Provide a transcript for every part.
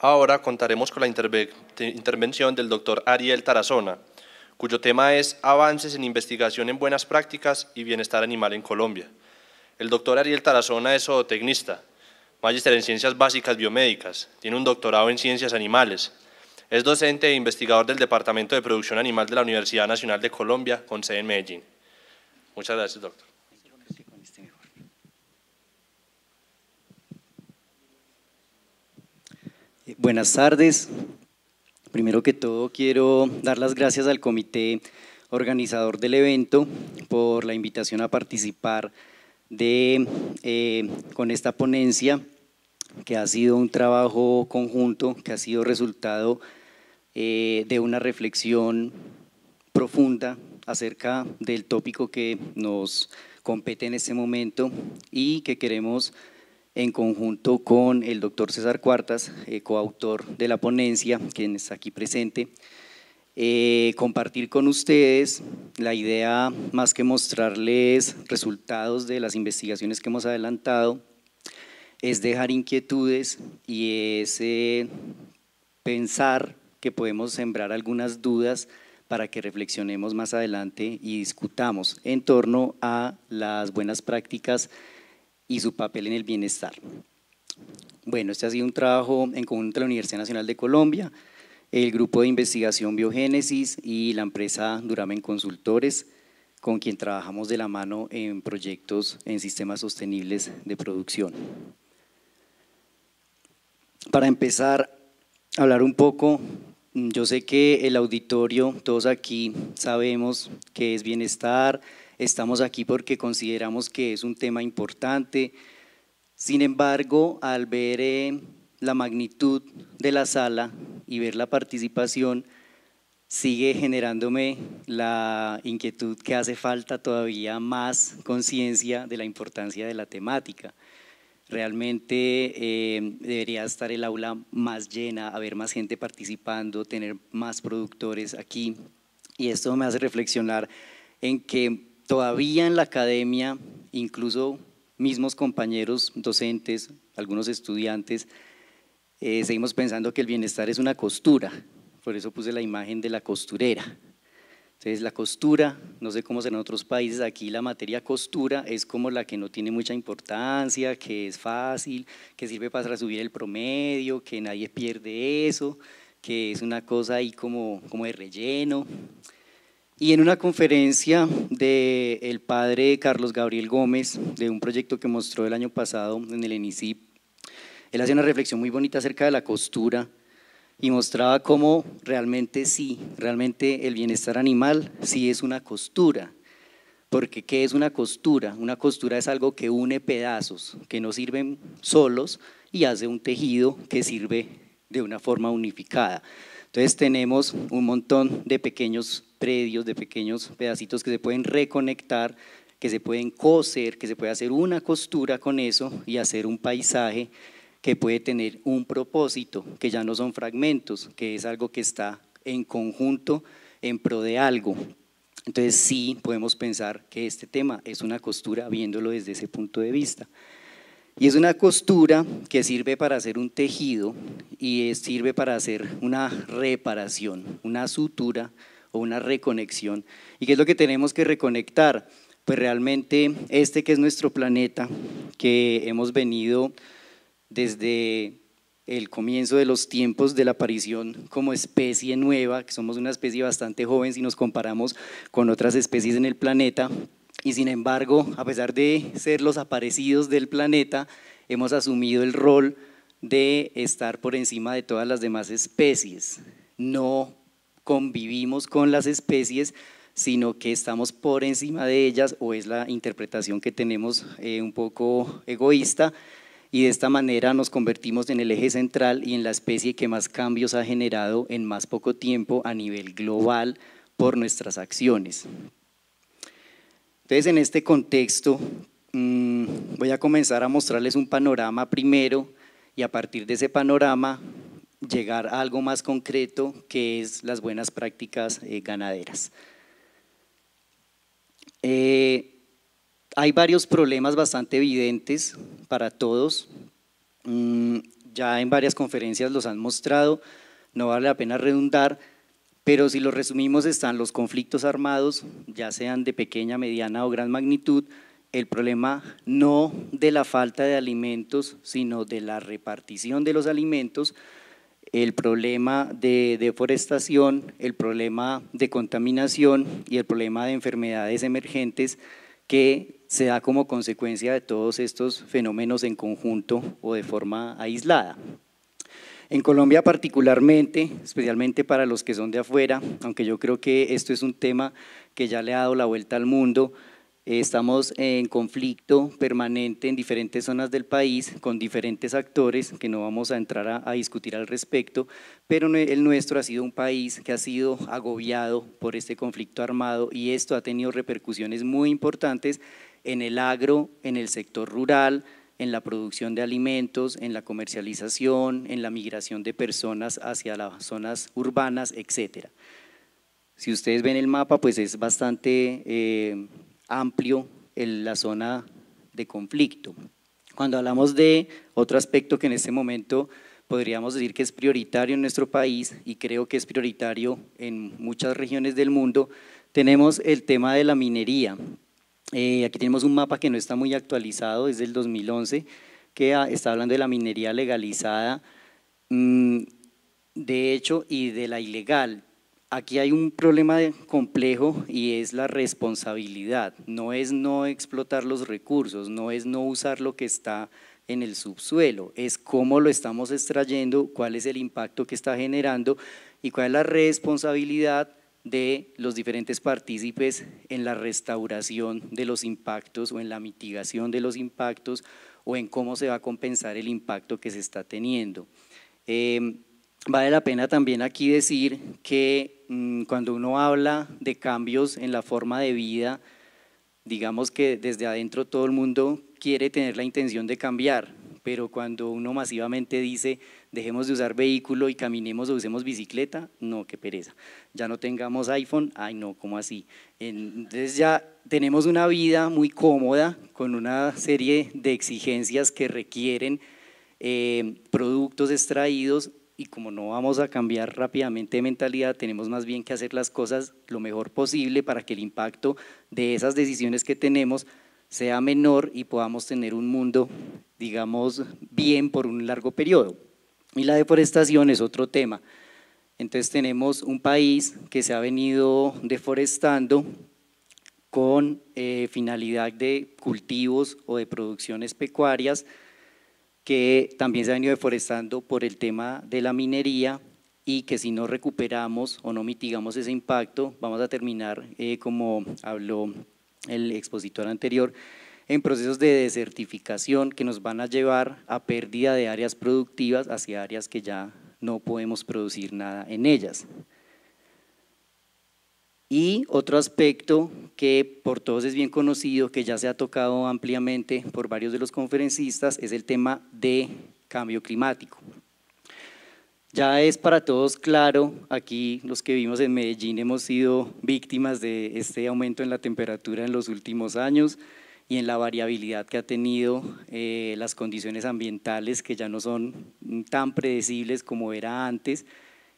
Ahora contaremos con la intervención del doctor Ariel Tarazona, cuyo tema es Avances en investigación en buenas prácticas y bienestar animal en Colombia. El doctor Ariel Tarazona es zootecnista, magíster en ciencias básicas biomédicas, tiene un doctorado en ciencias animales, es docente e investigador del Departamento de Producción Animal de la Universidad Nacional de Colombia, con sede en Medellín. Muchas gracias, doctor. Buenas tardes. Primero que todo, quiero dar las gracias al comité organizador del evento por la invitación a participar de, eh, con esta ponencia, que ha sido un trabajo conjunto, que ha sido resultado eh, de una reflexión profunda acerca del tópico que nos compete en este momento y que queremos en conjunto con el doctor César Cuartas, eh, coautor de la ponencia, quien está aquí presente, eh, compartir con ustedes la idea, más que mostrarles resultados de las investigaciones que hemos adelantado, es dejar inquietudes y es eh, pensar que podemos sembrar algunas dudas para que reflexionemos más adelante y discutamos en torno a las buenas prácticas y su papel en el bienestar. Bueno, este ha sido un trabajo en conjunto de la Universidad Nacional de Colombia, el Grupo de Investigación Biogénesis y la empresa Duramen Consultores, con quien trabajamos de la mano en proyectos en sistemas sostenibles de producción. Para empezar a hablar un poco, yo sé que el auditorio, todos aquí sabemos qué es bienestar, Estamos aquí porque consideramos que es un tema importante. Sin embargo, al ver eh, la magnitud de la sala y ver la participación, sigue generándome la inquietud que hace falta todavía más conciencia de la importancia de la temática. Realmente eh, debería estar el aula más llena, haber más gente participando, tener más productores aquí. Y esto me hace reflexionar en que Todavía en la academia, incluso mismos compañeros docentes, algunos estudiantes, eh, seguimos pensando que el bienestar es una costura, por eso puse la imagen de la costurera. Entonces la costura, no sé cómo será en otros países, aquí la materia costura es como la que no tiene mucha importancia, que es fácil, que sirve para subir el promedio, que nadie pierde eso, que es una cosa ahí como, como de relleno. Y en una conferencia del el padre Carlos Gabriel Gómez, de un proyecto que mostró el año pasado en el ENICIP, él hace una reflexión muy bonita acerca de la costura y mostraba cómo realmente sí, realmente el bienestar animal sí es una costura. Porque ¿qué es una costura? Una costura es algo que une pedazos que no sirven solos y hace un tejido que sirve de una forma unificada. Entonces tenemos un montón de pequeños predios, de pequeños pedacitos que se pueden reconectar, que se pueden coser, que se puede hacer una costura con eso y hacer un paisaje que puede tener un propósito, que ya no son fragmentos, que es algo que está en conjunto en pro de algo. Entonces sí podemos pensar que este tema es una costura viéndolo desde ese punto de vista. Y es una costura que sirve para hacer un tejido y sirve para hacer una reparación, una sutura o una reconexión. ¿Y qué es lo que tenemos que reconectar? Pues realmente este que es nuestro planeta, que hemos venido desde el comienzo de los tiempos de la aparición como especie nueva, que somos una especie bastante joven si nos comparamos con otras especies en el planeta, y sin embargo, a pesar de ser los aparecidos del planeta, hemos asumido el rol de estar por encima de todas las demás especies. No convivimos con las especies, sino que estamos por encima de ellas, o es la interpretación que tenemos eh, un poco egoísta, y de esta manera nos convertimos en el eje central y en la especie que más cambios ha generado en más poco tiempo a nivel global por nuestras acciones. Entonces, en este contexto, mm, voy a comenzar a mostrarles un panorama primero y a partir de ese panorama llegar a algo más concreto que es las buenas prácticas eh, ganaderas. Eh, hay varios problemas bastante evidentes para todos. Mm, ya en varias conferencias los han mostrado, no vale la pena redundar, pero si lo resumimos están los conflictos armados, ya sean de pequeña, mediana o gran magnitud, el problema no de la falta de alimentos, sino de la repartición de los alimentos, el problema de deforestación, el problema de contaminación y el problema de enfermedades emergentes que se da como consecuencia de todos estos fenómenos en conjunto o de forma aislada. En Colombia particularmente, especialmente para los que son de afuera, aunque yo creo que esto es un tema que ya le ha dado la vuelta al mundo, eh, estamos en conflicto permanente en diferentes zonas del país con diferentes actores que no vamos a entrar a, discutir al respecto, pero el nuestro ha sido un país que ha sido agobiado por este conflicto armado y esto ha tenido repercusiones muy importantes en el agro, en el sector rural, en la producción de alimentos, en la comercialización, en la migración de personas hacia las zonas urbanas, etc. Si ustedes ven el mapa, pues es bastante eh, amplio la zona de conflicto. Cuando hablamos de otro aspecto que en este momento podríamos decir que es prioritario en nuestro país y creo que es prioritario en muchas regiones del mundo, tenemos el tema de la minería. Eh, aquí tenemos un mapa que no está muy actualizado, es del 2011, que ah, está hablando de la minería legalizada, mm, de hecho, y de la ilegal. Aquí hay un problema complejo y es la responsabilidad. No es no explotar los recursos, no es no usar lo que está en el subsuelo, es cómo lo estamos extrayendo, cuál es el impacto que está generando y cuál es la responsabilidad de los diferentes partícipes en la restauración de los impactos o en la mitigación de los impactos o en cómo se va a compensar el impacto que se está teniendo. Em, vale la pena también aquí decir que mm, cuando uno habla de cambios en la forma de vida, digamos que desde adentro todo el mundo quiere tener la intención de cambiar, pero cuando uno masivamente dice dejemos de usar vehículo y caminemos o usemos bicicleta, no, qué pereza. Ya no tengamos iPhone, ay no, ¿cómo así? Entonces ya tenemos una vida muy cómoda con una serie de exigencias que requieren eh, productos extraídos y como no vamos a cambiar rápidamente de mentalidad, tenemos más bien que hacer las cosas lo mejor posible para que el impacto de esas decisiones que tenemos sea menor y podamos tener un mundo, digamos, bien por un largo periodo. Y la deforestación es otro tema. Entonces tenemos un país que se ha venido deforestando con eh, finalidad de cultivos o de producciones pecuarias, que también se ha venido deforestando por el tema de la minería y que si no recuperamos o no mitigamos ese impacto, vamos a terminar, eh, como habló el expositor anterior, en procesos de desertificación que nos van a llevar a pérdida de áreas productivas hacia áreas que ya no podemos producir nada en ellas. Y otro aspecto que por todos es bien conocido, que ya se ha tocado ampliamente por varios de los conferencistas, es el tema de cambio climático. Ya es para todos claro, aquí los que vivimos en Medellín hemos sido víctimas de este aumento en la temperatura en los últimos años, y en la variabilidad que ha tenido eh, las condiciones ambientales que ya no son tan predecibles como era antes,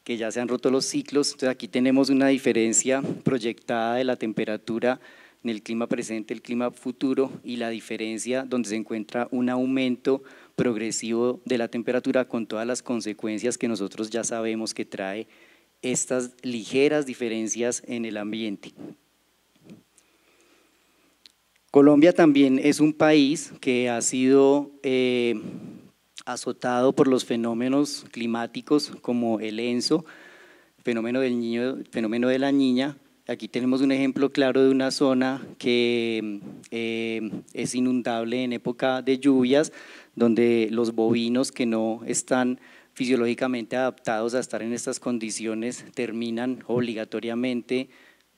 que ya se han roto los ciclos. Entonces aquí tenemos una diferencia proyectada de la temperatura en el clima presente, el clima futuro y la diferencia donde se encuentra un aumento progresivo de la temperatura con todas las consecuencias que nosotros ya sabemos que trae estas ligeras diferencias en el ambiente. Colombia también es un país que ha sido eh, azotado por los fenómenos climáticos como el ENSO, fenómeno del fenómeno de la niña. Aquí tenemos un ejemplo claro de una zona que eh, es inundable en época de lluvias, donde los bovinos que no están fisiológicamente adaptados a estar en estas condiciones terminan obligatoriamente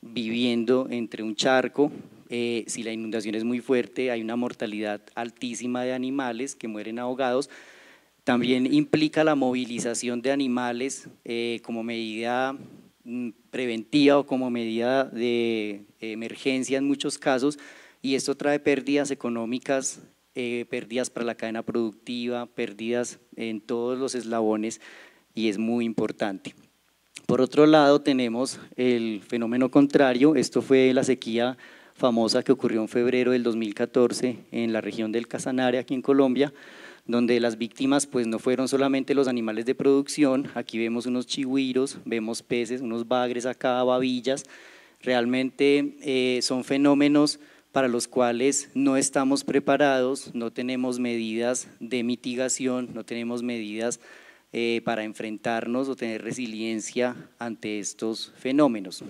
viviendo entre un charco eh, si la inundación es muy fuerte, hay una mortalidad altísima de animales que mueren ahogados. También implica la movilización de animales eh, como medida mm, preventiva o como medida de emergencia en muchos casos, y esto trae pérdidas económicas, eh, pérdidas para la cadena productiva, pérdidas en todos los eslabones, y es muy importante. Por otro lado, tenemos el fenómeno contrario, esto fue la sequía famosa que ocurrió en febrero del 2014 en la región del Casanare, aquí en Colombia, donde las víctimas pues no fueron solamente los animales de producción, aquí vemos unos chihuiros, vemos peces, unos bagres acá, babillas, realmente eh, son fenómenos para los cuales no estamos preparados, no tenemos medidas de mitigación, no tenemos medidas eh, para enfrentarnos o tener resiliencia ante estos fenómenos.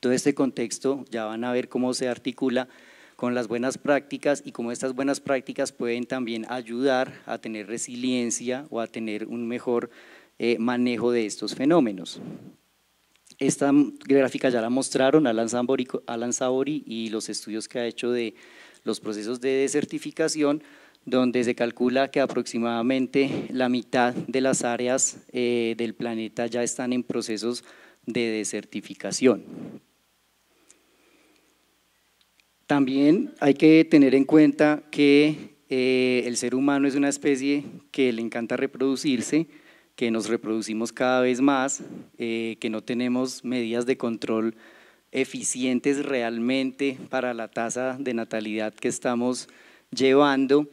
Todo este contexto ya van a ver cómo se articula con las buenas prácticas y cómo estas buenas prácticas pueden también ayudar a tener resiliencia o a tener un mejor eh, manejo de estos fenómenos. Esta gráfica ya la mostraron Alan Sabori, y los estudios que ha hecho de los procesos de desertificación, donde se calcula que aproximadamente la mitad de las áreas eh, del planeta ya están en procesos de desertificación. También hay que tener en cuenta que eh, el ser humano es una especie que le encanta reproducirse, que nos reproducimos cada vez más, eh, que no tenemos medidas de control eficientes realmente para la tasa de natalidad que estamos llevando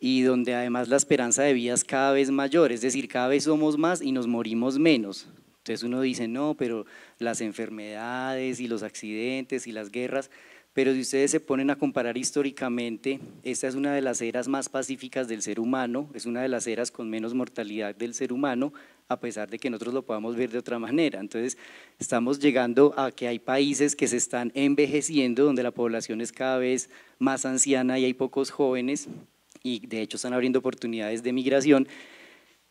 y donde además la esperanza de vida es cada vez mayor, es decir, cada vez somos más y nos morimos menos. Entonces uno dice, no, pero las enfermedades y los accidentes y las guerras, pero si ustedes se ponen a comparar históricamente, esta es una de las eras más pacíficas del ser humano, es una de las eras con menos mortalidad del ser humano, a pesar de que nosotros lo podamos ver de otra manera. Entonces, estamos llegando a que hay países que se están envejeciendo, donde la población es cada vez más anciana y hay pocos jóvenes, y de hecho están abriendo oportunidades de migración,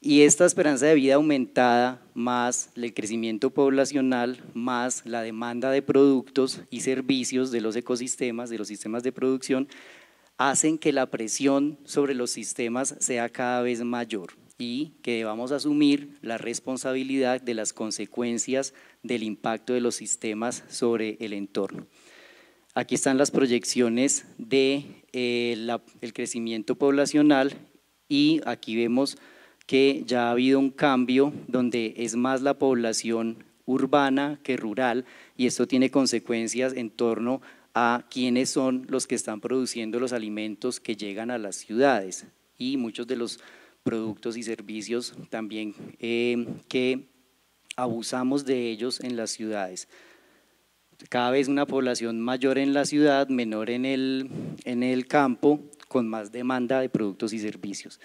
y esta esperanza de vida aumentada, más el crecimiento poblacional, más la demanda de productos y servicios de los ecosistemas, de los sistemas de producción, hacen que la presión sobre los sistemas sea cada vez mayor y que debamos asumir la responsabilidad de las consecuencias del impacto de los sistemas sobre el entorno. Aquí están las proyecciones del de, eh, crecimiento poblacional y aquí vemos que ya ha habido un cambio donde es más la población urbana que rural y esto tiene consecuencias en torno a quiénes son los que están produciendo los alimentos que llegan a las ciudades y muchos de los productos y servicios también eh, que abusamos de ellos en las ciudades. Cada vez una población mayor en la ciudad, menor en el campo, con más demanda de productos y servicios.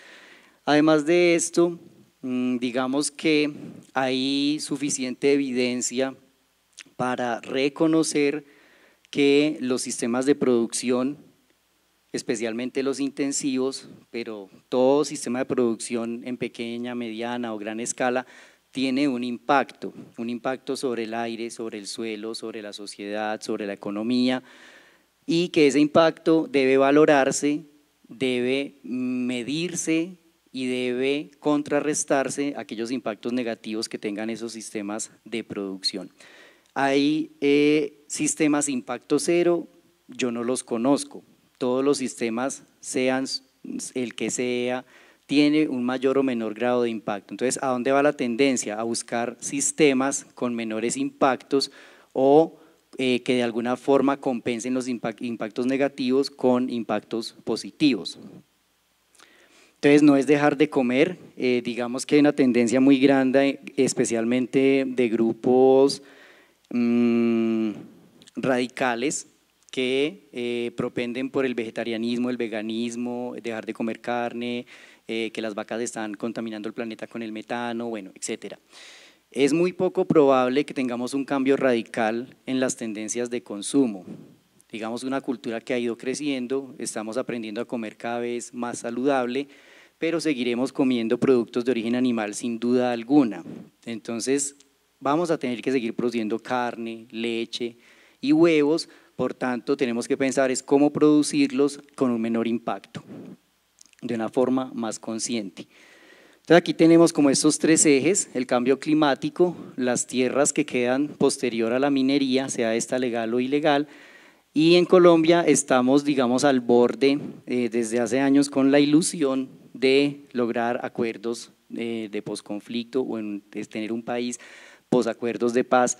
Además de esto, mm, digamos que hay suficiente evidencia para reconocer que los sistemas de producción, especialmente los intensivos, pero todo sistema de producción en pequeña, mediana o gran escala, tiene un impacto, un impacto sobre el aire, sobre el suelo, sobre la sociedad, sobre la economía, y que ese impacto debe valorarse, debe medirse y debe contrarrestarse aquellos impactos negativos que tengan esos sistemas de producción. Hay eh, sistemas impacto cero, yo no los conozco. Todos los sistemas, sean el que sea, tiene un mayor o menor grado de impacto. Entonces, ¿a dónde va la tendencia? A buscar sistemas con menores impactos o eh, que de alguna forma compensen los impactos negativos con impactos positivos. Entonces no es dejar de comer, eh, digamos que hay una tendencia muy grande, especialmente de grupos mm, radicales que eh, propenden por el vegetarianismo, el veganismo, dejar de comer carne, eh, que las vacas están contaminando el planeta con el metano, bueno, etc. Es muy poco probable que tengamos un cambio radical en las tendencias de consumo digamos, una cultura que ha ido creciendo, estamos aprendiendo a comer cada vez más saludable, pero seguiremos comiendo productos de origen animal sin duda alguna. Entonces, vamos a tener que seguir produciendo carne, leche y huevos, por tanto, tenemos que pensar es cómo producirlos con un menor impacto, de una forma más consciente. Entonces aquí tenemos como estos tres ejes, el cambio climático, las tierras que quedan posterior a la minería, sea esta legal o ilegal, y en Colombia estamos, digamos, al borde eh, desde hace años con la ilusión de lograr acuerdos eh, de posconflicto o en, tener un país posacuerdos de paz,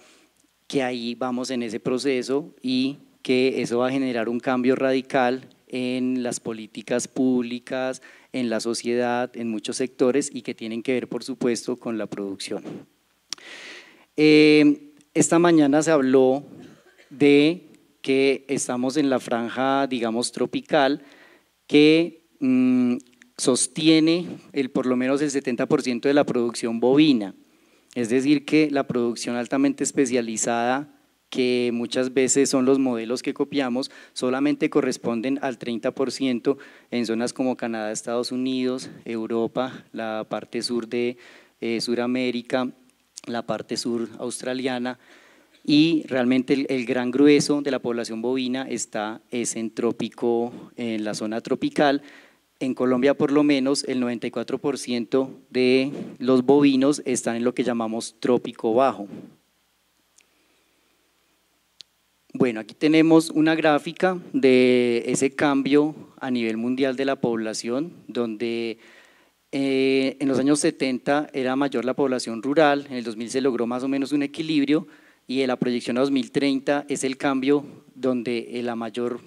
que ahí vamos en ese proceso y que eso va a generar un cambio radical en las políticas públicas, en la sociedad, en muchos sectores y que tienen que ver, por supuesto, con la producción. Eh, esta mañana se habló de que estamos en la franja, digamos, tropical, que mm, sostiene el, por lo menos el 70% de la producción bovina. Es decir, que la producción altamente especializada, que muchas veces son los modelos que copiamos, solamente corresponden al 30% en zonas como Canadá, Estados Unidos, Europa, la parte sur de eh, Sudamérica, la parte sur australiana, y realmente el, gran grueso de la población bovina está es en la zona tropical, en Colombia por lo menos el 94% de los bovinos están en lo que llamamos trópico bajo. Bueno, aquí tenemos una gráfica de ese cambio a nivel mundial de la población, donde eh, en los años 70 era mayor la población rural, en el 2000 se logró más o menos un equilibrio y en la proyección a 2030 es el cambio donde eh, la mayor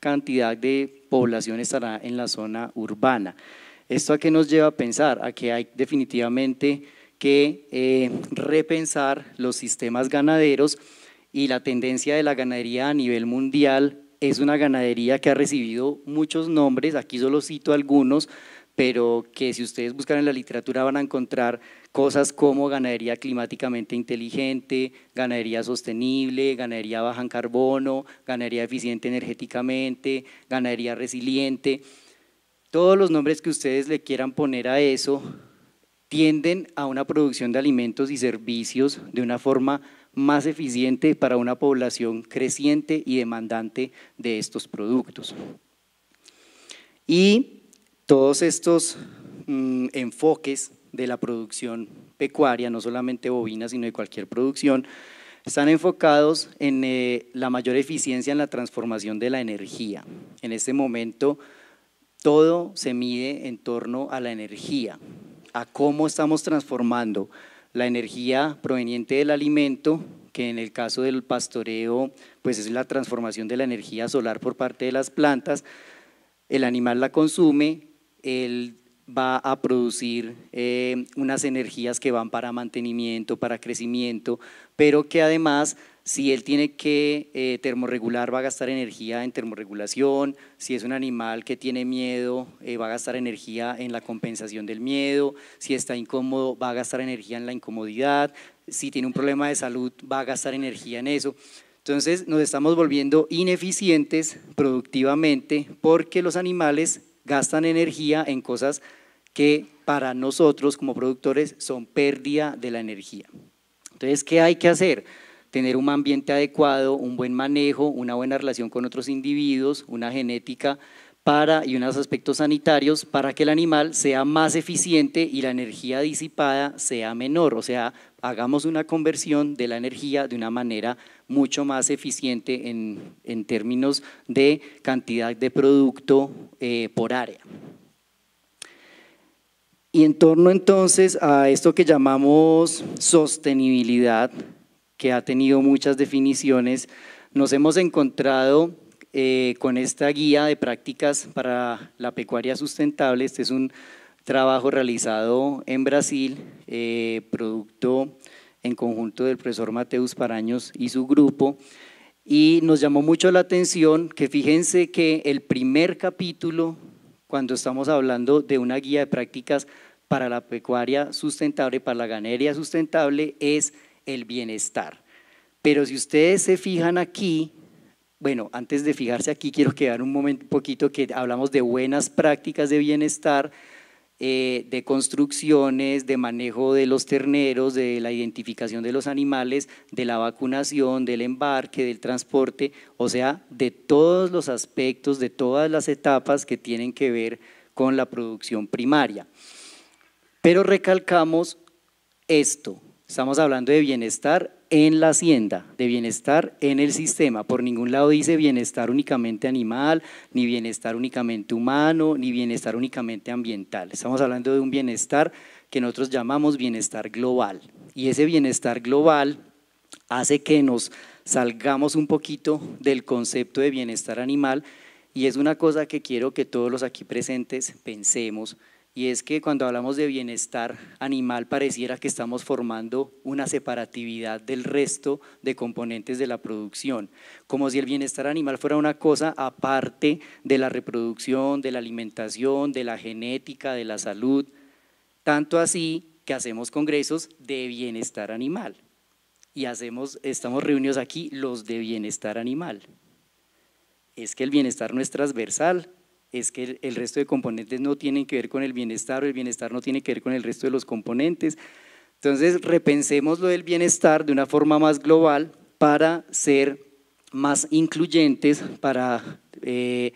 cantidad de población estará en la zona urbana. ¿Esto a qué nos lleva a pensar? A que hay definitivamente que eh, repensar los sistemas ganaderos y la tendencia de la ganadería a nivel mundial es una ganadería que ha recibido muchos nombres, aquí solo cito algunos, pero que si ustedes buscan en la literatura van a encontrar cosas como ganadería climáticamente inteligente, ganadería sostenible, ganadería baja en carbono, ganadería eficiente energéticamente, ganadería resiliente. Todos los nombres que ustedes le quieran poner a eso tienden a una producción de alimentos y servicios de una forma más eficiente para una población creciente y demandante de estos productos. Y todos estos mm, enfoques de la producción pecuaria, no solamente bovina, sino de cualquier producción, están enfocados en eh, la mayor eficiencia en la transformación de la energía. En este momento, todo se mide en torno a la energía, a cómo estamos transformando la energía proveniente del alimento, que en el caso del pastoreo, pues es la transformación de la energía solar por parte de las plantas, el animal la consume, él va a producir eh, unas energías que van para mantenimiento, para crecimiento, pero que además, si él tiene que eh, termorregular, va a gastar energía en termorregulación, si es un animal que tiene miedo, eh, va a gastar energía en la compensación del miedo, si está incómodo, va a gastar energía en la incomodidad, si tiene un problema de salud, va a gastar energía en eso. Entonces nos estamos volviendo ineficientes productivamente porque los animales gastan energía en cosas que para nosotros como productores son pérdida de la energía. Entonces, ¿qué hay que hacer? Tener un ambiente adecuado, un buen manejo, una buena relación con otros individuos, una genética para, y unos aspectos sanitarios para que el animal sea más eficiente y la energía disipada sea menor. O sea, hagamos una conversión de la energía de una manera mucho más eficiente en, términos de cantidad de producto eh, por área. Y en torno entonces a esto que llamamos sostenibilidad, que ha tenido muchas definiciones, nos hemos encontrado eh, con esta guía de prácticas para la pecuaria sustentable. Este es un trabajo realizado en Brasil, eh, producto en conjunto del profesor Mateus Paraños y su grupo. Y nos llamó mucho la atención que fíjense que el primer capítulo, cuando estamos hablando de una guía de prácticas para la pecuaria sustentable, para la ganadería sustentable, es el bienestar. Pero si ustedes se fijan aquí, bueno, antes de fijarse aquí, quiero quedar un momento, poquito que hablamos de buenas prácticas de bienestar, eh, de construcciones, de manejo de los terneros, de la identificación de los animales, de la vacunación, del embarque, del transporte, o sea, de todos los aspectos, de todas las etapas que tienen que ver con la producción primaria. Pero recalcamos esto, Estamos hablando de bienestar en la hacienda, de bienestar en el sistema. Por ningún lado dice bienestar únicamente animal, ni bienestar únicamente humano, ni bienestar únicamente ambiental. Estamos hablando de un bienestar que nosotros llamamos bienestar global. Y ese bienestar global hace que nos salgamos un poquito del concepto de bienestar animal y es una cosa que quiero que todos los aquí presentes pensemos y es que cuando hablamos de bienestar animal pareciera que estamos formando una separatividad del resto de componentes de la producción, como si el bienestar animal fuera una cosa aparte de la reproducción, de la alimentación, de la genética, de la salud, tanto así que hacemos congresos de bienestar animal y hacemos, estamos reunidos aquí los de bienestar animal. Es que el bienestar no es transversal, es que el, resto de componentes no tienen que ver con el bienestar o el bienestar no tiene que ver con el resto de los componentes. Entonces, repensemos lo del bienestar de una forma más global para ser más incluyentes, para eh,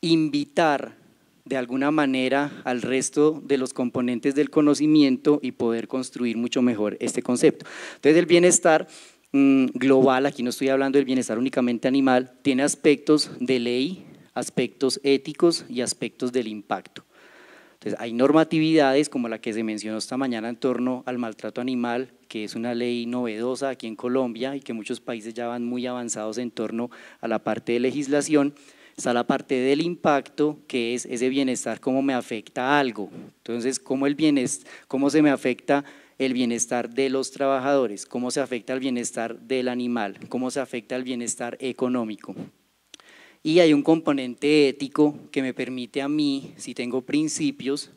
invitar de alguna manera al resto de los componentes del conocimiento y poder construir mucho mejor este concepto. Entonces, el bienestar mm, global, aquí no estoy hablando del bienestar únicamente animal, tiene aspectos de ley, aspectos éticos y aspectos del impacto. Entonces, hay normatividades como la que se mencionó esta mañana en torno al maltrato animal, que es una ley novedosa aquí en Colombia y que muchos países ya van muy avanzados en torno a la parte de legislación. Está la parte del impacto, que es ese bienestar, cómo me afecta algo. Entonces, cómo, el cómo se me afecta el bienestar de los trabajadores, cómo se afecta el bienestar del animal, cómo se afecta el bienestar económico. Y hay un componente ético que me permite a mí, si tengo principios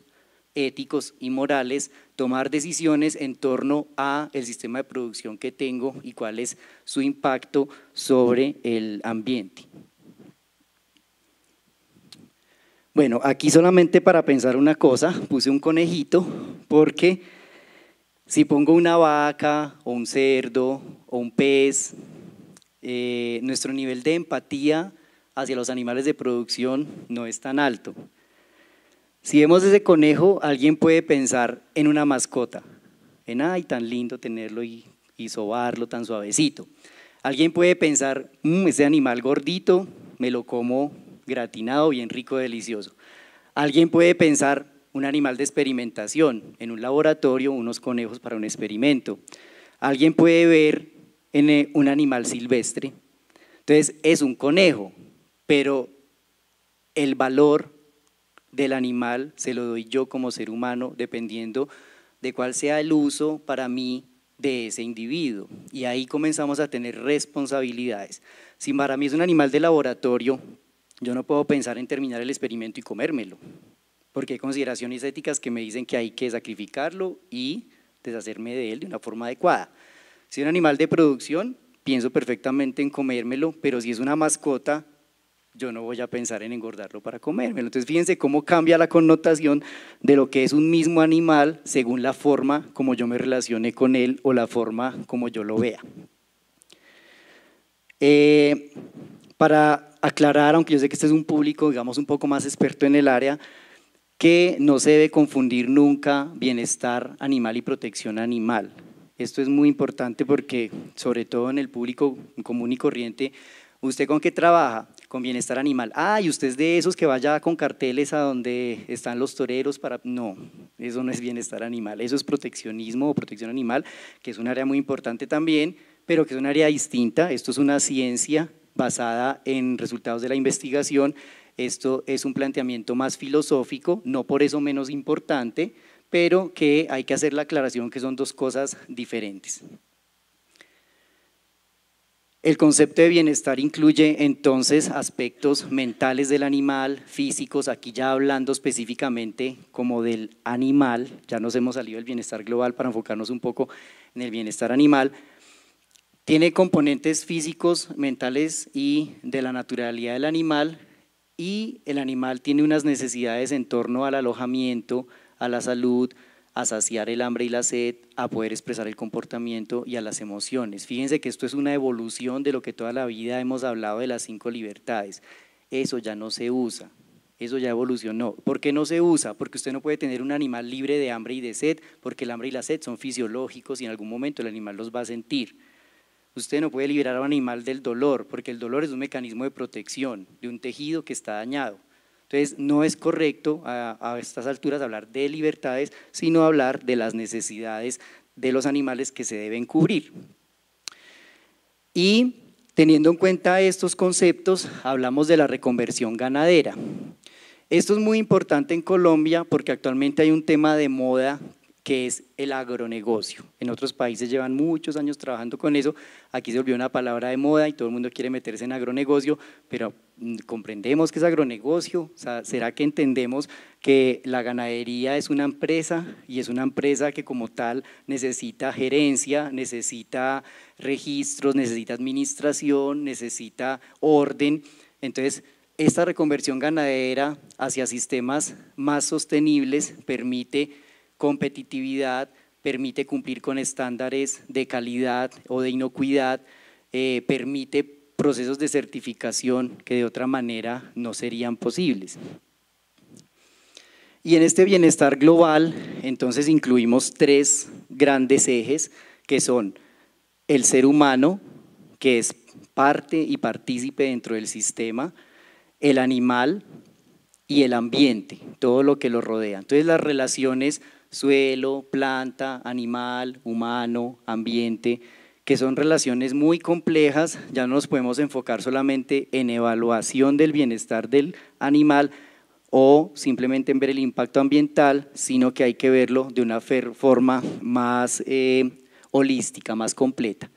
éticos y morales, tomar decisiones en torno a el sistema de producción que tengo y cuál es su impacto sobre el ambiente. Bueno, aquí solamente para pensar una cosa, puse un conejito porque si pongo una vaca o un cerdo o un pez, eh, nuestro nivel de empatía hacia los animales de producción no es tan alto. Si vemos ese conejo, alguien puede pensar en una mascota, en ay, tan lindo tenerlo y, sobarlo tan suavecito. Alguien puede pensar, mm, ese animal gordito, me lo como gratinado, bien rico, delicioso. Alguien puede pensar, un animal de experimentación, en un laboratorio, unos conejos para un experimento. Alguien puede ver en eh, un animal silvestre. Entonces, es un conejo, pero el valor del animal se lo doy yo como ser humano, dependiendo de cuál sea el uso para mí de ese individuo. Y ahí comenzamos a tener responsabilidades. Si para mí es un animal de laboratorio, yo no puedo pensar en terminar el experimento y comérmelo, porque hay consideraciones éticas que me dicen que hay que sacrificarlo y deshacerme de él de una forma adecuada. Si es un animal de producción, pienso perfectamente en comérmelo, pero si es una mascota, yo no voy a pensar en engordarlo para comérmelo. Entonces fíjense cómo cambia la connotación de lo que es un mismo animal según la forma como yo me relacione con él o la forma como yo lo vea. Eh, para aclarar, aunque yo sé que este es un público, digamos, un poco más experto en el área, que no se debe confundir nunca bienestar animal y protección animal. Esto es muy importante porque, sobre todo en el público común y corriente, ¿usted con qué trabaja? con bienestar animal. Ah, y usted es de esos que vaya con carteles a donde están los toreros para... No, eso no es bienestar animal, eso es proteccionismo o protección animal, que es un área muy importante también, pero que es un área distinta. Esto es una ciencia basada en resultados de la investigación. Esto es un planteamiento más filosófico, no por eso menos importante, pero que hay que hacer la aclaración que son dos cosas diferentes. El concepto de bienestar incluye entonces aspectos mentales del animal, físicos, aquí ya hablando específicamente como del animal, ya nos hemos salido del bienestar global para enfocarnos un poco en el bienestar animal. Tiene componentes físicos, mentales y de la naturalidad del animal y el animal tiene unas necesidades en torno al alojamiento, a la salud, a saciar el hambre y la sed, a poder expresar el comportamiento y a las emociones. Fíjense que esto es una evolución de lo que toda la vida hemos hablado de las cinco libertades. Eso ya no se usa, eso ya evolucionó. ¿Por qué no se usa? Porque usted no puede tener un animal libre de hambre y de sed, porque el hambre y la sed son fisiológicos y en algún momento el animal los va a sentir. Usted no puede liberar a un animal del dolor, porque el dolor es un mecanismo de protección de un tejido que está dañado. Entonces, no es correcto a, estas alturas hablar de libertades, sino hablar de las necesidades de los animales que se deben cubrir. Y teniendo en cuenta estos conceptos, hablamos de la reconversión ganadera. Esto es muy importante en Colombia porque actualmente hay un tema de moda que es el agronegocio. En otros países llevan muchos años trabajando con eso, aquí se volvió una palabra de moda y todo el mundo quiere meterse en agronegocio, pero mm, comprendemos que es agronegocio, o sea, ¿será que entendemos que la ganadería es una empresa y es una empresa que como tal necesita gerencia, necesita registros, necesita administración, necesita orden? Entonces, esta reconversión ganadera hacia sistemas más sostenibles permite competitividad, permite cumplir con estándares de calidad o de inocuidad, eh, permite procesos de certificación que de otra manera no serían posibles. Y en este bienestar global, entonces incluimos tres grandes ejes que son el ser humano, que es parte y partícipe dentro del sistema, el animal y el ambiente, todo lo que lo rodea. Entonces las relaciones suelo, planta, animal, humano, ambiente, que son relaciones muy complejas, ya no nos podemos enfocar solamente en evaluación del bienestar del animal o simplemente en ver el impacto ambiental, sino que hay que verlo de una forma más eh, holística, más completa.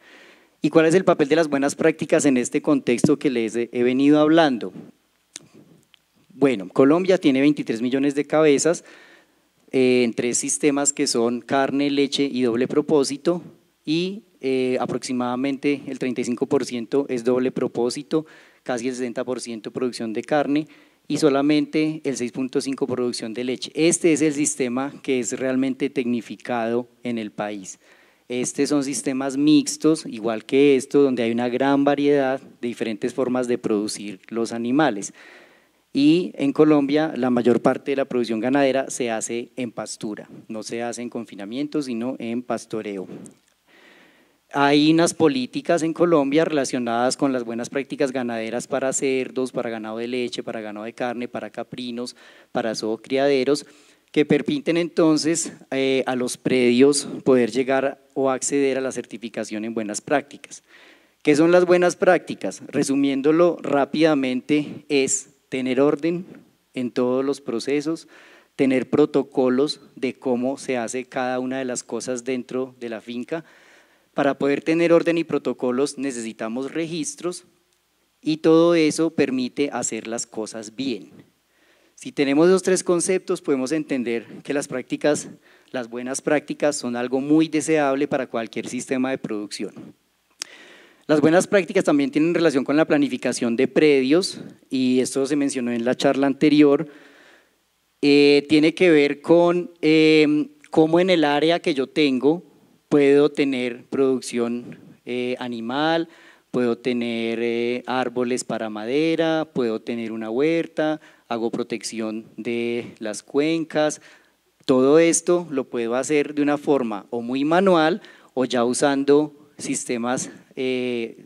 ¿Y cuál es el papel de las buenas prácticas en este contexto que les he venido hablando? Bueno, Colombia tiene 23 millones de cabezas, eh, en tres sistemas que son carne, leche y doble propósito y eh, aproximadamente el 35% es doble propósito, casi el 60% producción de carne y solamente el 6.5% producción de leche. Este es el sistema que es realmente tecnificado en el país. Estos son sistemas mixtos, igual que esto, donde hay una gran variedad de diferentes formas de producir los animales y en Colombia la mayor parte de la producción ganadera se hace en pastura, no se hace en confinamiento, sino en pastoreo. Hay unas políticas en Colombia relacionadas con las buenas prácticas ganaderas para cerdos, para ganado de leche, para ganado de carne, para caprinos, para criaderos, que permiten entonces eh, a los predios poder llegar o acceder a la certificación en buenas prácticas. ¿Qué son las buenas prácticas? Resumiéndolo rápidamente, es tener orden en todos los procesos, tener protocolos de cómo se hace cada una de las cosas dentro de la finca. Para poder tener orden y protocolos necesitamos registros y todo eso permite hacer las cosas bien. Si tenemos los tres conceptos, podemos entender que las prácticas, las buenas prácticas, son algo muy deseable para cualquier sistema de producción. Las buenas prácticas también tienen relación con la planificación de predios y esto se mencionó en la charla anterior. Eh, tiene que ver con eh, cómo en el área que yo tengo puedo tener producción eh, animal, puedo tener árboles para madera, puedo tener una huerta, hago protección de las cuencas. Todo esto lo puedo hacer de una forma o muy manual o ya usando sistemas eh,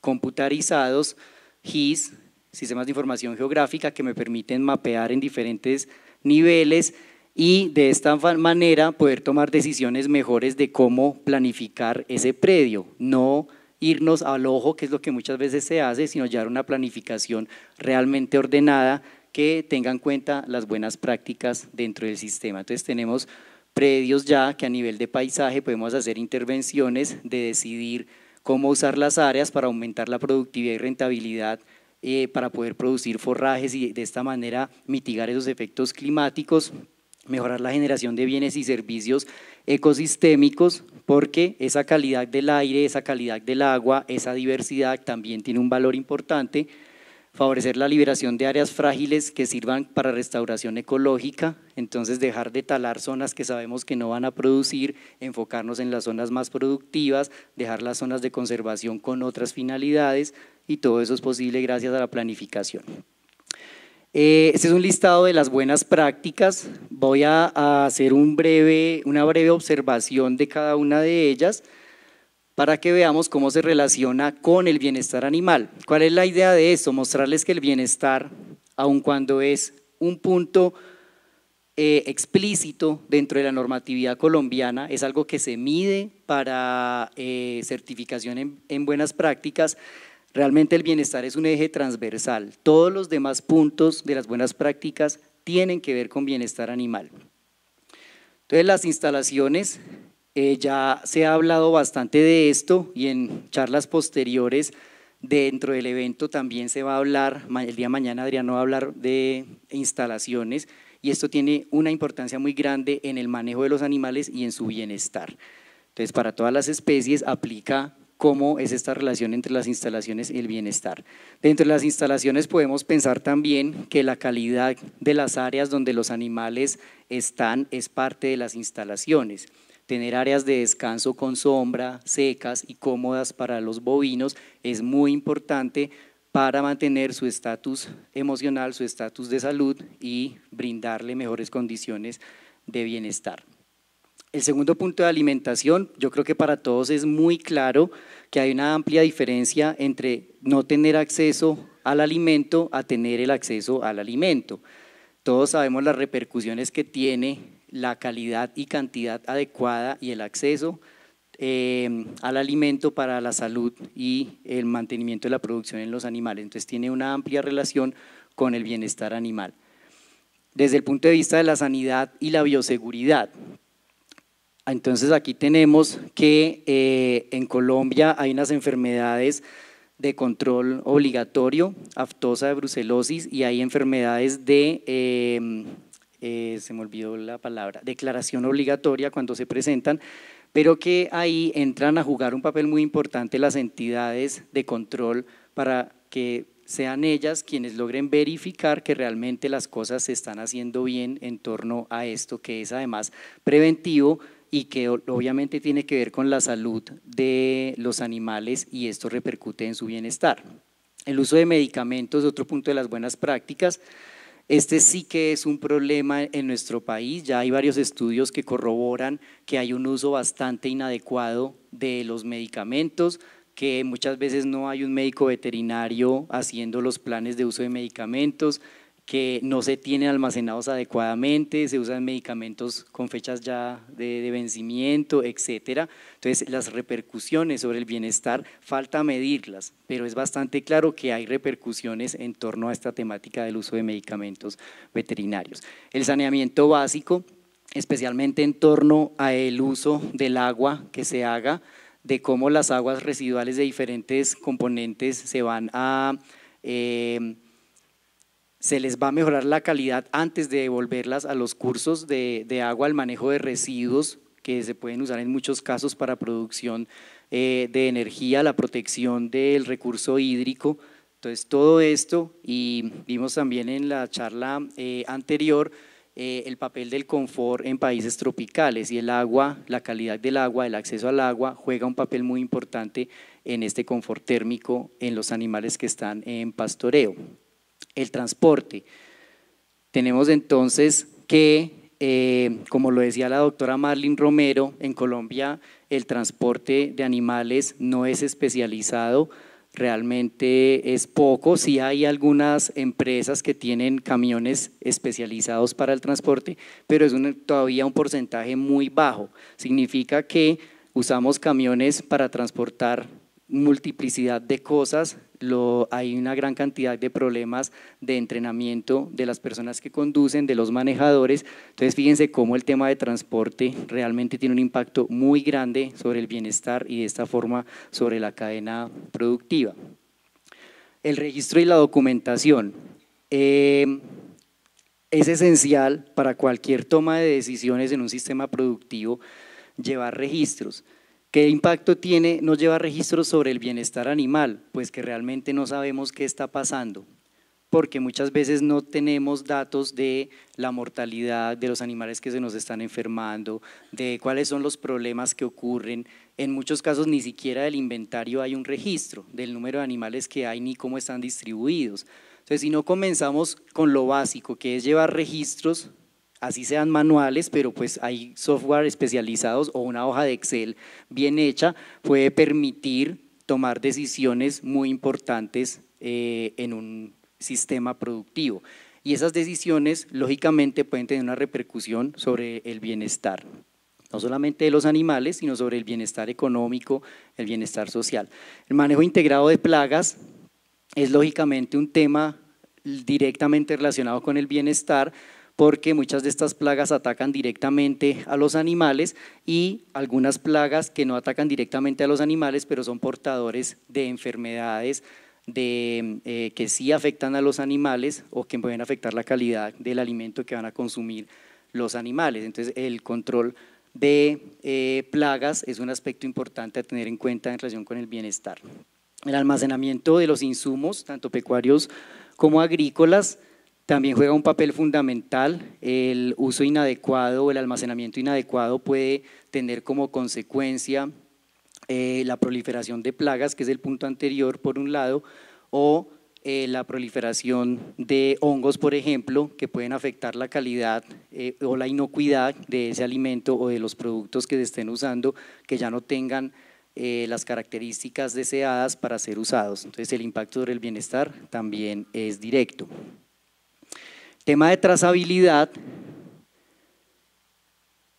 computarizados, GIS, sistemas de información geográfica, que me permiten mapear en diferentes niveles y de esta manera poder tomar decisiones mejores de cómo planificar ese predio, no irnos al ojo, que es lo que muchas veces se hace, sino llevar una planificación realmente ordenada que tenga en cuenta las buenas prácticas dentro del sistema. Entonces tenemos predios ya que a nivel de paisaje podemos hacer intervenciones de decidir cómo usar las áreas para aumentar la productividad y rentabilidad eh, para poder producir forrajes y de esta manera mitigar esos efectos climáticos, mejorar la generación de bienes y servicios ecosistémicos, porque esa calidad del aire, esa calidad del agua, esa diversidad también tiene un valor importante favorecer la liberación de áreas frágiles que sirvan para restauración ecológica, entonces dejar de talar zonas que sabemos que no van a producir, enfocarnos en las zonas más productivas, dejar las zonas de conservación con otras finalidades y todo eso es posible gracias a la planificación. Este es un listado de las buenas prácticas, voy a hacer una breve observación de cada una de ellas para que veamos cómo se relaciona con el bienestar animal. ¿Cuál es la idea de eso? Mostrarles que el bienestar, aun cuando es un punto eh, explícito dentro de la normatividad colombiana, es algo que se mide para eh, certificación en buenas prácticas, realmente el bienestar es un eje transversal. Todos los demás puntos de las buenas prácticas tienen que ver con bienestar animal. Entonces las instalaciones eh, ya se ha hablado bastante de esto y en charlas posteriores dentro del evento también se va a hablar, el día mañana Adriano va a hablar de instalaciones y esto tiene una importancia muy grande en el manejo de los animales y en su bienestar. Entonces, para todas las especies aplica cómo es esta relación entre las instalaciones y el bienestar. Dentro de las instalaciones podemos pensar también que la calidad de las áreas donde los animales están es parte de las instalaciones. Tener áreas de descanso con sombra, secas y cómodas para los bovinos es muy importante para mantener su estatus emocional, su estatus de salud y brindarle mejores condiciones de bienestar. El segundo punto de alimentación, yo creo que para todos es muy claro que hay una amplia diferencia entre no tener acceso al alimento a tener el acceso al alimento. Todos sabemos las repercusiones que tiene la calidad y cantidad adecuada y el acceso em, al alimento para la salud y el mantenimiento de la producción en los animales. Entonces tiene una amplia relación con el bienestar animal. Desde el punto de vista de la sanidad y la bioseguridad, entonces aquí tenemos que eh, en Colombia hay unas enfermedades de control obligatorio, aftosa de brucelosis, y hay enfermedades de em, eh, se me olvidó la palabra, declaración obligatoria cuando se presentan, pero que ahí entran a jugar un papel muy importante las entidades de control para que sean ellas quienes logren verificar que realmente las cosas se están haciendo bien en torno a esto, que es además preventivo y que obviamente tiene que ver con la salud de los animales y esto repercute en su bienestar. El uso de medicamentos, otro punto de las buenas prácticas, este sí que es un problema en nuestro país, ya hay varios estudios que corroboran que hay un uso bastante inadecuado de los medicamentos, que muchas veces no hay un médico veterinario haciendo los planes de uso de medicamentos, que no se tienen almacenados adecuadamente, se usan medicamentos con fechas ya de, vencimiento, etcétera. Entonces, las repercusiones sobre el bienestar falta medirlas, pero es bastante claro que hay repercusiones en torno a esta temática del uso de medicamentos veterinarios. El saneamiento básico, especialmente en torno a el uso del agua que se haga, de cómo las aguas residuales de diferentes componentes se van a eh, se les va a mejorar la calidad antes de devolverlas a los cursos de, agua, al manejo de residuos que se pueden usar en muchos casos para producción eh, de energía, la protección del recurso hídrico. Entonces, todo esto, y vimos también en la charla eh, anterior, eh, el papel del confort en países tropicales y el agua, la calidad del agua, el acceso al agua, juega un papel muy importante en este confort térmico en los animales que están en pastoreo el transporte. Tenemos entonces que, eh, como lo decía la doctora Marlene Romero, en Colombia el transporte de animales no es especializado, realmente es poco. Sí hay algunas empresas que tienen camiones especializados para el transporte, pero es todavía un porcentaje muy bajo. Significa que usamos camiones para transportar multiplicidad de cosas hay una gran cantidad de problemas de entrenamiento de las personas que conducen, de los manejadores. Entonces, fíjense cómo el tema de transporte realmente tiene un impacto muy grande sobre el bienestar y de esta forma sobre la cadena productiva. El registro y la documentación. Eh, es esencial para cualquier toma de decisiones en un sistema productivo llevar registros. ¿Qué impacto tiene? no lleva registros sobre el bienestar animal, pues que realmente no sabemos qué está pasando, porque muchas veces no tenemos datos de la mortalidad de los animales que se nos están enfermando, de cuáles son los problemas que ocurren. En muchos casos ni siquiera del inventario hay un registro del número de animales que hay ni cómo están distribuidos. Entonces, si no comenzamos con lo básico, que es llevar registros así sean manuales, pero pues hay software especializados o una hoja de Excel bien hecha puede permitir tomar decisiones muy importantes eh, en un sistema productivo. Y esas decisiones, lógicamente, pueden tener una repercusión sobre el bienestar, no solamente de los animales, sino sobre el bienestar económico, el bienestar social. El manejo integrado de plagas es lógicamente un tema directamente relacionado con el bienestar, porque muchas de estas plagas atacan directamente a los animales y algunas plagas que no atacan directamente a los animales, pero son portadores de enfermedades eh, que sí afectan a los animales o que pueden afectar la calidad del alimento que van a consumir los animales. Entonces, el control de eh, plagas es un aspecto importante a tener en cuenta en relación con el bienestar. El almacenamiento de los insumos, tanto pecuarios como agrícolas, también juega un papel fundamental. El uso inadecuado o el almacenamiento inadecuado puede tener como consecuencia eh, la proliferación de plagas, que es el punto anterior, por un lado, o eh, la proliferación de hongos, por ejemplo, que pueden afectar la calidad eh, o la inocuidad de ese alimento o de los productos que se estén usando, que ya no tengan las características deseadas para ser usados. Entonces el impacto sobre el bienestar también es directo. Tema de trazabilidad.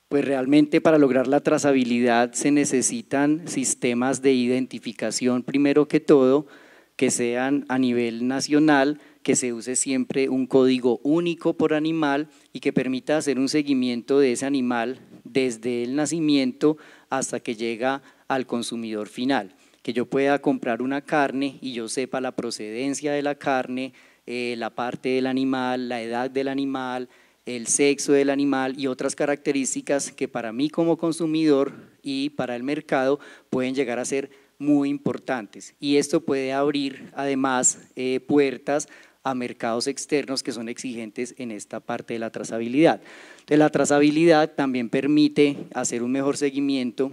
Pues realmente para lograr la trazabilidad se necesitan sistemas de identificación, primero que todo, que sean a nivel nacional, que se use siempre un código único por animal y que permita hacer un seguimiento de ese animal desde el nacimiento hasta que llega al consumidor final. Que yo pueda comprar una carne y yo sepa la procedencia de la carne, eh, la parte del animal, la edad del animal, el sexo del animal y otras características que para mí como consumidor y para el mercado pueden llegar a ser muy importantes. Y esto puede abrir además eh, puertas a mercados externos que son exigentes en esta parte de la trazabilidad. la trazabilidad también permite hacer un mejor seguimiento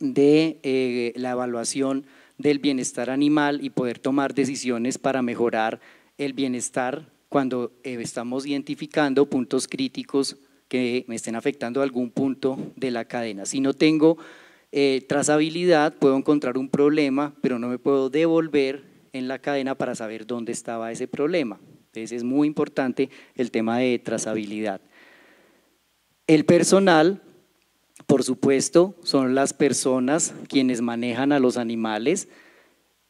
de eh, la evaluación del bienestar animal y poder tomar decisiones para mejorar el bienestar cuando eh, estamos identificando puntos críticos que me estén afectando a algún punto de la cadena. Si no tengo eh, trazabilidad, puedo encontrar un problema, pero no me puedo devolver en la cadena para saber dónde estaba ese problema. Entonces es muy importante el tema de trazabilidad. El personal, por supuesto, son las personas quienes manejan a los animales,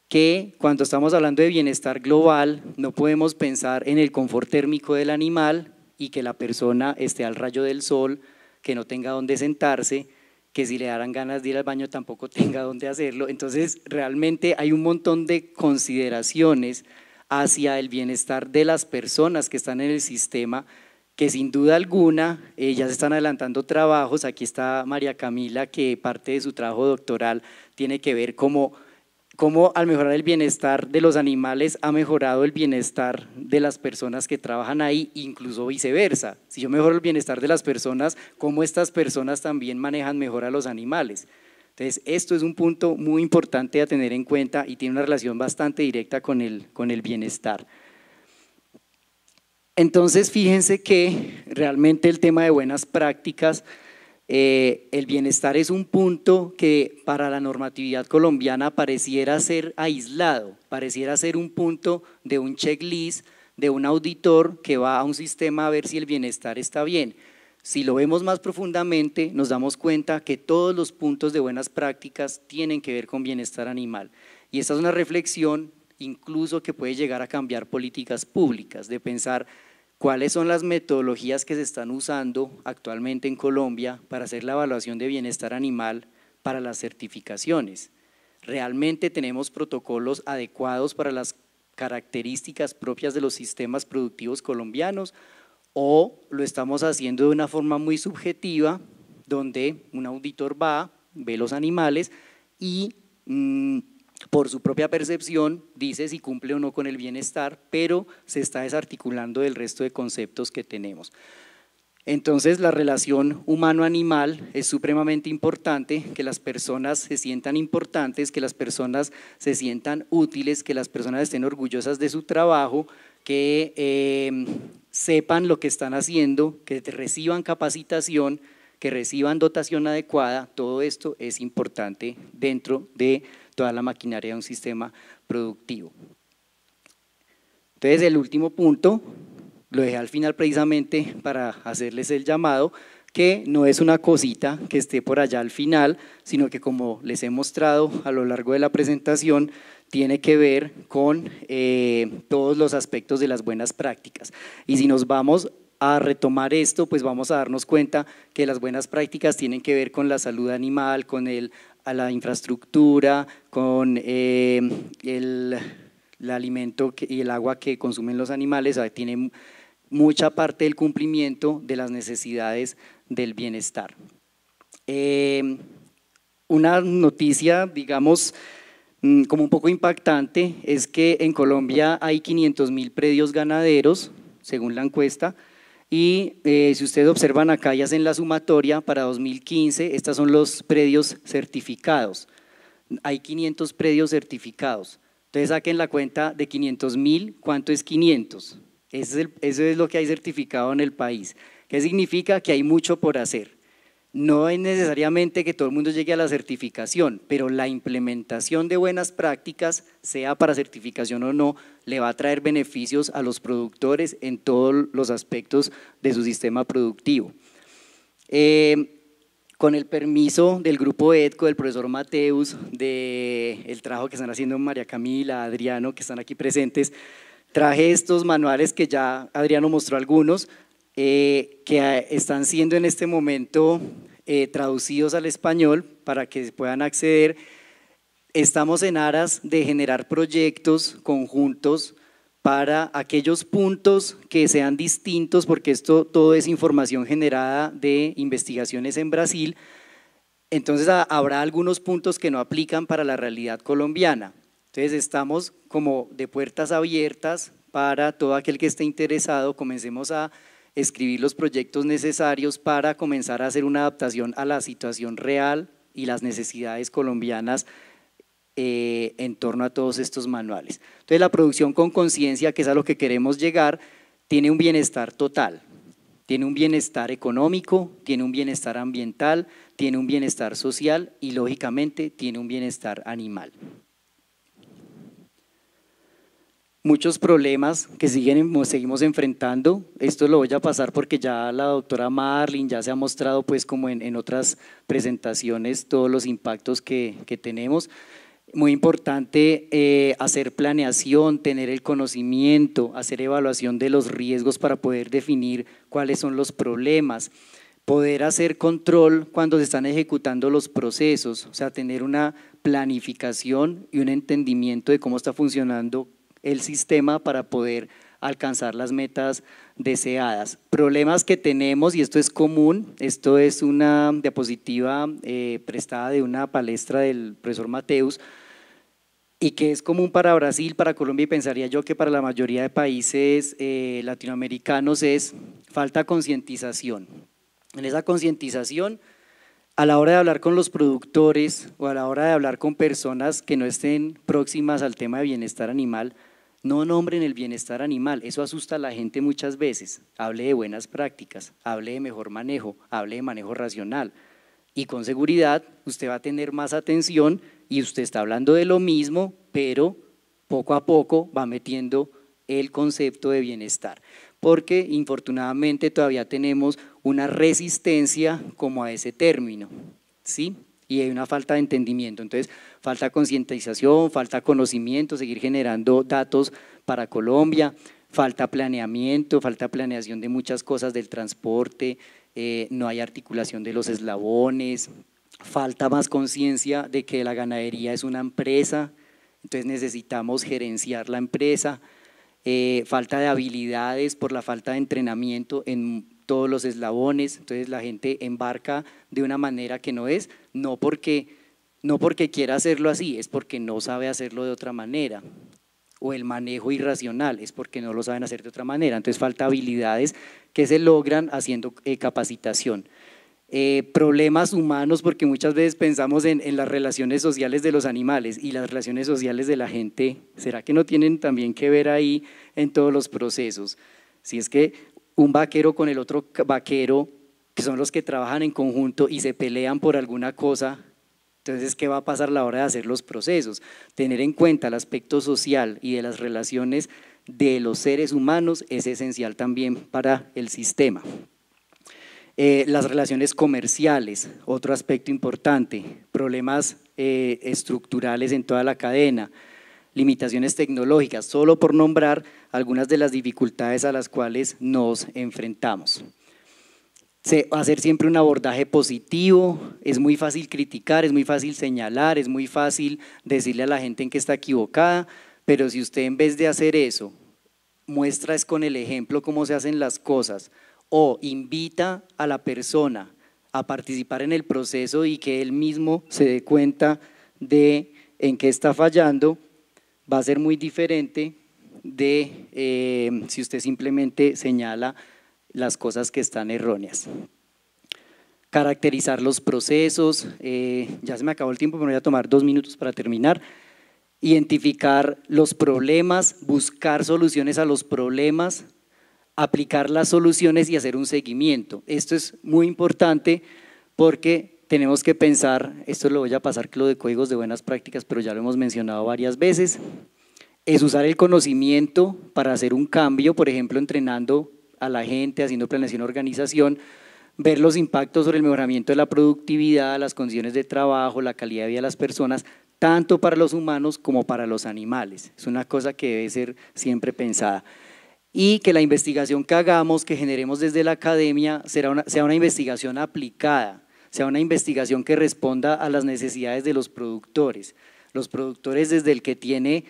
que cuando estamos hablando de bienestar global no podemos pensar en el confort térmico del animal y que la persona esté al rayo del sol, que no tenga dónde sentarse, que si le darán ganas de ir al baño tampoco tenga dónde hacerlo. Entonces realmente hay un montón de consideraciones hacia el bienestar de las personas que están en el sistema, que sin duda alguna ellas eh, ya se están adelantando trabajos. Aquí está María Camila, que parte de su trabajo doctoral tiene que ver como cómo al mejorar el bienestar de los animales ha mejorado el bienestar de las personas que trabajan ahí, incluso viceversa. Si yo mejoro el bienestar de las personas, cómo estas personas también manejan mejor a los animales. Entonces, esto es un punto muy importante a tener en cuenta y tiene una relación bastante directa con el, con el bienestar. Entonces, fíjense que realmente el tema de buenas prácticas eh, el bienestar es un punto que para la normatividad colombiana pareciera ser aislado, pareciera ser un punto de un checklist, de un auditor que va a un sistema a ver si el bienestar está bien. Si lo vemos más profundamente, nos damos cuenta que todos los puntos de buenas prácticas tienen que ver con bienestar animal. Y esta es una reflexión incluso que puede llegar a cambiar políticas públicas, de pensar cuáles son las metodologías que se están usando actualmente en Colombia para hacer la evaluación de bienestar animal para las certificaciones. ¿Realmente tenemos protocolos adecuados para las características propias de los sistemas productivos colombianos o lo estamos haciendo de una forma muy subjetiva donde un auditor va, ve los animales y mm, por su propia percepción dice si cumple o no con el bienestar, pero se está desarticulando del resto de conceptos que tenemos. Entonces la relación humano-animal es supremamente importante, que las personas se sientan importantes, que las personas se sientan útiles, que las personas estén orgullosas de su trabajo, que em, sepan lo que están haciendo, que reciban capacitación, que reciban dotación adecuada. Todo esto es importante dentro de toda la maquinaria de un sistema productivo. Entonces, el último punto lo dejé al final precisamente para hacerles el llamado, que no es una cosita que esté por allá al final, sino que como les he mostrado a lo largo de la presentación, tiene que ver con eh, todos los aspectos de las buenas prácticas. Y si nos vamos a retomar esto, pues vamos a darnos cuenta que las buenas prácticas tienen que ver con la salud animal, con el a la infraestructura, con eh, el, alimento y el agua que consumen los animales, tiene mucha parte del cumplimiento de las necesidades del bienestar. Eh, una noticia, digamos, mm, como un poco impactante, es que en Colombia hay 500 mil predios ganaderos, según la encuesta, y eh, si ustedes observan acá, ya en la sumatoria para 2015, estos son los predios certificados. Hay 500 predios certificados. Entonces saquen la cuenta de 500 mil, ¿cuánto es 500? Eso es, eso es lo que hay certificado en el país. ¿Qué significa? Que hay mucho por hacer. No es necesariamente que todo el mundo llegue a la certificación, pero la implementación de buenas prácticas, sea para certificación o no, le va a traer beneficios a los productores en todos los aspectos de su sistema productivo. Eh, con el permiso del grupo EDCO, del profesor Mateus, del trabajo que están haciendo María Camila, Adriano, que están aquí presentes, traje estos manuales que ya Adriano mostró algunos, eh, que ah, están siendo en este momento eh, traducidos al español para que puedan acceder. Estamos en aras de generar proyectos conjuntos para aquellos puntos que sean distintos, porque esto todo es información generada de investigaciones en Brasil, entonces ah, habrá algunos puntos que no aplican para la realidad colombiana. Entonces estamos como de puertas abiertas para todo aquel que esté interesado, comencemos a escribir los proyectos necesarios para comenzar a hacer una adaptación a la situación real y las necesidades colombianas eh, en torno a todos estos manuales. Entonces la producción con conciencia, que es a lo que queremos llegar, tiene un bienestar total, tiene un bienestar económico, tiene un bienestar ambiental, tiene un bienestar social y lógicamente tiene un bienestar animal muchos problemas que siguen, seguimos enfrentando. Esto lo voy a pasar porque ya la doctora Marlin ya se ha mostrado, pues como en, otras presentaciones, todos los impactos que, tenemos. Muy importante eh, hacer planeación, tener el conocimiento, hacer evaluación de los riesgos para poder definir cuáles son los problemas poder hacer control cuando se están ejecutando los procesos, o sea, tener una planificación y un entendimiento de cómo está funcionando el sistema para poder alcanzar las metas deseadas. Problemas que tenemos, y esto es común, esto es una diapositiva eh, prestada de una palestra del profesor Mateus, y que es común para Brasil, para Colombia y pensaría yo que para la mayoría de países eh, latinoamericanos es falta concientización. En esa concientización, a la hora de hablar con los productores o a la hora de hablar con personas que no estén próximas al tema de bienestar animal, no nombren el bienestar animal, eso asusta a la gente muchas veces. Hable de buenas prácticas, hable de mejor manejo, hable de manejo racional. Y con seguridad usted va a tener más atención y usted está hablando de lo mismo, pero poco a poco va metiendo el concepto de bienestar. Porque infortunadamente todavía tenemos una resistencia como a ese término, ¿sí? Y hay una falta de entendimiento. Entonces, falta concientización, falta conocimiento, seguir generando datos para Colombia, falta planeamiento, falta planeación de muchas cosas del transporte, eh, no hay articulación de los eslabones, falta más conciencia de que la ganadería es una empresa, entonces necesitamos gerenciar la empresa, eh, falta de habilidades por la falta de entrenamiento en todos los eslabones, entonces la gente embarca de una manera que no es, no porque no porque quiera hacerlo así, es porque no sabe hacerlo de otra manera. O el manejo irracional, es porque no lo saben hacer de otra manera. Entonces falta habilidades que se logran haciendo eh, capacitación. Eh, problemas humanos, porque muchas veces pensamos en, las relaciones sociales de los animales y las relaciones sociales de la gente, ¿será que no tienen también que ver ahí en todos los procesos? Si es que un vaquero con el otro vaquero, que son los que trabajan en conjunto y se pelean por alguna cosa, entonces, ¿qué va a pasar a la hora de hacer los procesos? Tener en cuenta el aspecto social y de las relaciones de los seres humanos es esencial también para el sistema. Eh, las relaciones comerciales, otro aspecto importante, problemas eh, estructurales en toda la cadena, limitaciones tecnológicas, solo por nombrar algunas de las dificultades a las cuales nos enfrentamos hacer siempre un abordaje positivo, es muy fácil criticar, es muy fácil señalar, es muy fácil decirle a la gente en que está equivocada, pero si usted en vez de hacer eso, muestra con el ejemplo cómo se hacen las cosas o invita a la persona a participar en el proceso y que él mismo se dé cuenta de en qué está fallando, va a ser muy diferente de eh, si usted simplemente señala las cosas que están erróneas. Caracterizar los procesos, eh, ya se me acabó el tiempo, pero voy a tomar dos minutos para terminar. Identificar los problemas, buscar soluciones a los problemas, aplicar las soluciones y hacer un seguimiento. Esto es muy importante porque tenemos que pensar, esto lo voy a pasar que lo de códigos de buenas prácticas, pero ya lo hemos mencionado varias veces, es usar el conocimiento para hacer un cambio, por ejemplo, entrenando a la gente, haciendo planeación, organización, ver los impactos sobre el mejoramiento de la productividad, las condiciones de trabajo, la calidad de vida de las personas, tanto para los humanos como para los animales. Es una cosa que debe ser siempre pensada. Y que la investigación que hagamos, que generemos desde la academia, será una, sea una investigación aplicada, sea una investigación que responda a las necesidades de los productores. Los productores desde el que tiene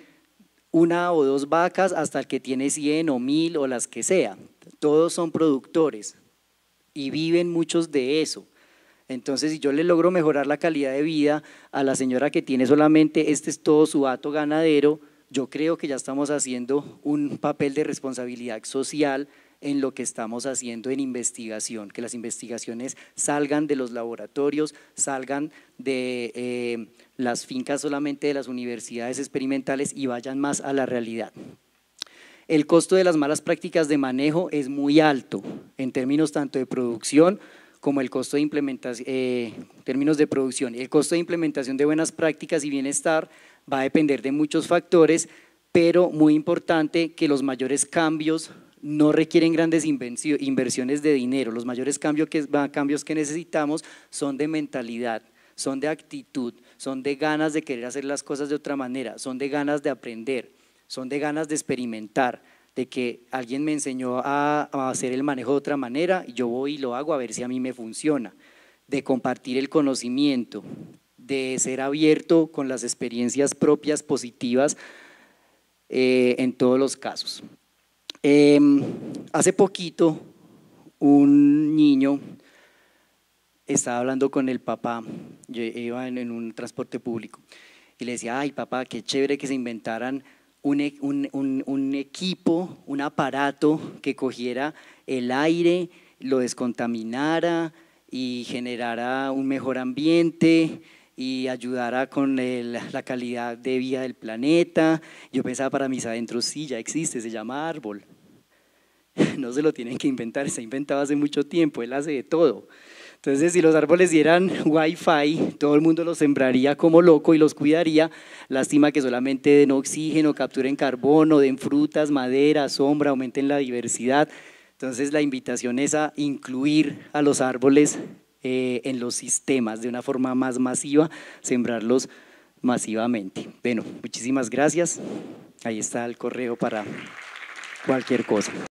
una o dos vacas hasta el que tiene 100 o 1000 o las que sea todos son productores y viven muchos de eso. Entonces, si yo le logro mejorar la calidad de vida a la señora que tiene solamente este es todo su hato ganadero, yo creo que ya estamos haciendo un papel de responsabilidad social en lo que estamos haciendo en investigación, que las investigaciones salgan de los laboratorios, salgan de eh, las fincas solamente de las universidades experimentales y vayan más a la realidad el costo de las malas prácticas de manejo es muy alto en términos tanto de producción como el costo de implementación, eh, términos de producción. El costo de implementación de buenas prácticas y bienestar va a depender de muchos factores, pero muy importante que los mayores cambios no requieren grandes inversiones de dinero. Los mayores cambios que necesitamos son de mentalidad, son de actitud, son de ganas de querer hacer las cosas de otra manera, son de ganas de aprender son de ganas de experimentar, de que alguien me enseñó a, hacer el manejo de otra manera, y yo voy y lo hago a ver si a mí me funciona, de compartir el conocimiento, de ser abierto con las experiencias propias positivas eh, en todos los casos. Em, hace poquito un niño estaba hablando con el papá, yo iba en un transporte público, y le decía, ay papá, qué chévere que se inventaran e, un, equipo, un aparato que cogiera el aire, lo descontaminara y generara un mejor ambiente y ayudara con la calidad de vida del planeta. Yo pensaba para mis adentros, sí, ya existe, se llama árbol. No se lo tienen que inventar, se ha inventado hace mucho tiempo, él hace de todo. Entonces, si los árboles dieran wifi, todo el mundo los sembraría como loco y los cuidaría. Lástima que solamente den oxígeno, capturen carbono, den frutas, madera, sombra, aumenten la diversidad. Entonces, la invitación es a incluir a los árboles eh, en los sistemas de una forma más masiva, sembrarlos masivamente. Bueno, muchísimas gracias. Ahí está el correo para cualquier cosa.